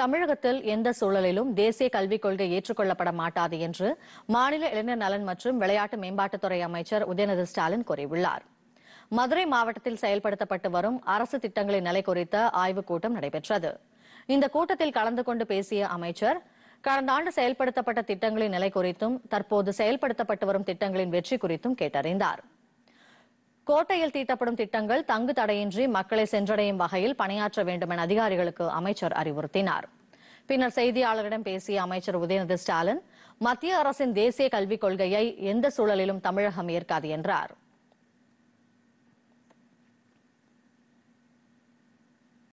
தமிழகத்தில் எந்த சூழலிலும் தேசிய கல்விக் கொள்கை ஏற்றுக்கொள்ளப்பட மாட்டாது என்று மாநில இளைஞர் நலன் மற்றும் விளையாட்டு மேம்பாட்டுத்துறை அமைச்சர் உதயநிதி ஸ்டாலின் கூறியுள்ளார் மதுரை மாவட்டத்தில் செயல்படுத்தப்பட்டு வரும் அரசு திட்டங்களின் நிலை குறித்த ஆய்வுக் கூட்டம் நடைபெற்றது இந்த கூட்டத்தில் கலந்து கொண்டு பேசிய அமைச்சர் கடந்த ஆண்டு செயல்படுத்தப்பட்ட திட்டங்களின் நிலை குறித்தும் தற்போது செயல்படுத்தப்பட்டு வரும் திட்டங்களின் வெற்றி குறித்தும் கேட்டறிந்தாா் கோட்டையில் தீட்டப்படும் திட்டங்கள் தங்கு தடையின்றி மக்களை சென்றடையும் வகையில் பணியாற்ற வேண்டும் என அதிகாரிகளுக்கு அமைச்சர் அறிவுறுத்தினார் பின்னர் செய்தியாளர்களிடம் பேசிய அமைச்சர் உதயநிதி ஸ்டாலின் மத்திய அரசின் தேசிய கல்விக் கொள்கையை எந்த சூழலிலும் தமிழகம் ஏற்காது என்றார்